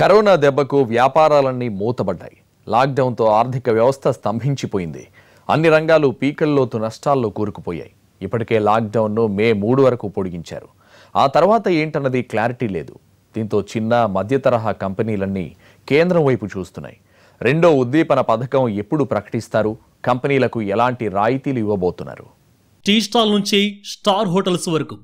corona దెబ్బకు వ్యాపారాలన్నీ మూతబడ్డాయి లాక్డౌన్తో ఆర్థిక వ్యవస్థ స్తంభించిపోయింది అన్ని రంగాలు పీకల్లోతు నష్టాల్లో కూరుకుపోయాయి ఇప్పటికే లాక్డౌన్ను మే మూడు వరకు పొడిగించారు ఆ తర్వాత ఏంటన్నది క్లారిటీ లేదు దీంతో చిన్న మధ్యతరహా కంపెనీలన్నీ కేంద్రం వైపు చూస్తున్నాయి రెండో ఉద్దీపన పథకం ఎప్పుడు ప్రకటిస్తారు కంపెనీలకు ఎలాంటి రాయితీలు ఇవ్వబోతున్నారు టీ స్టాల్ నుంచి స్టార్ హోటల్స్ వరకు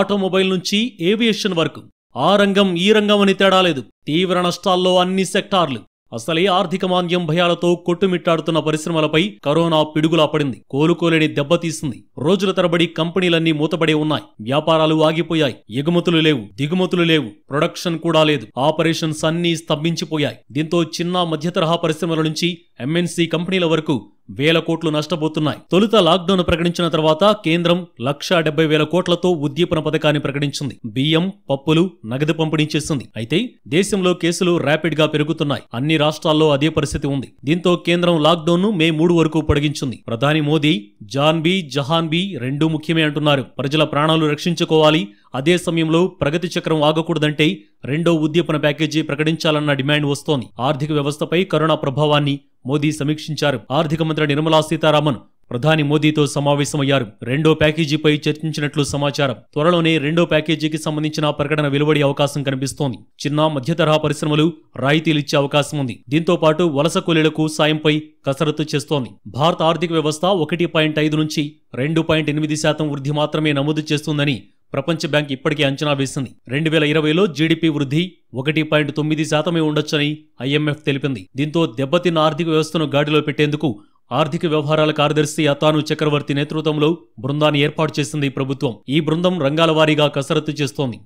ఆటోమొబైల్ నుంచి ఏవియేషన్ వరకు ఆ రంగం ఈ రంగం అని తేడా లేదు తీవ్ర నష్టాల్లో అన్ని సెక్టార్లు అసలే ఆర్థిక మాంద్యం భయాలతో కొట్టుమిట్టాడుతున్న పరిశ్రమలపై కరోనా పిడుగులా పడింది కోలుకోలేని దెబ్బతీసింది రోజుల తరబడి కంపెనీలన్నీ మూతపడి ఉన్నాయి వ్యాపారాలు ఆగిపోయాయి ఎగుమతులు లేవు దిగుమతులు లేవు ప్రొడక్షన్ కూడా లేదు ఆపరేషన్స్ అన్నీ స్తంభించిపోయాయి దీంతో చిన్న మధ్యతరహా పరిశ్రమల నుంచి ఎంఎన్సీ కంపెనీల వరకు వేల కోట్లు నష్టపోతున్నాయి తొలుత లాక్డౌన్ ప్రకటించిన తర్వాత కేంద్రం లక్షా డెబ్బై వేల కోట్లతో ఉద్దీపన పథకాన్ని ప్రకటించింది బియ్యం పప్పులు నగదు పంపిణీ చేసింది అయితే దేశంలో కేసులు ర్యాపిడ్ గా పెరుగుతున్నాయి అన్ని రాష్ట్రాల్లో అదే పరిస్థితి ఉంది దీంతో కేంద్రం లాక్డౌన్ ను మే మూడు వరకు పొడిగించింది ప్రధాని మోదీ జాన్బీ జహాన్బీ రెండూ ముఖ్యమే అంటున్నారు ప్రజల ప్రాణాలు రక్షించుకోవాలి అదే సమయంలో ప్రగతి చక్రం ఆగకూడదంటే రెండో ఉద్దీపన ప్యాకేజీ ప్రకటించాలన్న డిమాండ్ వస్తోంది ఆర్థిక వ్యవస్థపై కరోనా ప్రభావాన్ని మోదీ సమీక్షించారు ఆర్థిక మంత్రి నిర్మలా సీతారామన్ ప్రధాని మోదీతో సమావేశమయ్యారు రెండో ప్యాకేజీపై చర్చించినట్లు సమాచారం త్వరలోనే రెండో ప్యాకేజీకి సంబంధించిన ప్రకటన వెలువడే అవకాశం కనిపిస్తోంది చిన్న మధ్యతరహా పరిశ్రమలు రాయితీలిచ్చే అవకాశం ఉంది దీంతో పాటు వలస కూలీలకు సాయంపై కసరత్తు చేస్తోంది భారత ఆర్థిక వ్యవస్థ ఒకటి పాయింట్ ఐదు నుంచి రెండు పాయింట్ ఎనిమిది శాతం వృద్ధి మాత్రమే నమోదు చేస్తుందని ప్రపంచ బ్యాంక్ ఇప్పటికే అంచనా వేసింది రెండు వేల ఇరవైలో జీడీపీ వృద్ధి ఒకటి పాయింట్ తొమ్మిది శాతమే ఉండొచ్చని ఐఎంఎఫ్ తెలిపింది దీంతో దెబ్బతిన్న ఆర్థిక వ్యవస్థను గాడిలో పెట్టేందుకు ఆర్థిక వ్యవహారాల కార్యదర్శి అతాను చక్రవర్తి నేతృత్వంలో బృందాన్ని ఏర్పాటు చేసింది ప్రభుత్వం ఈ బృందం రంగాల వారీగా కసరత్తు చేస్తోంది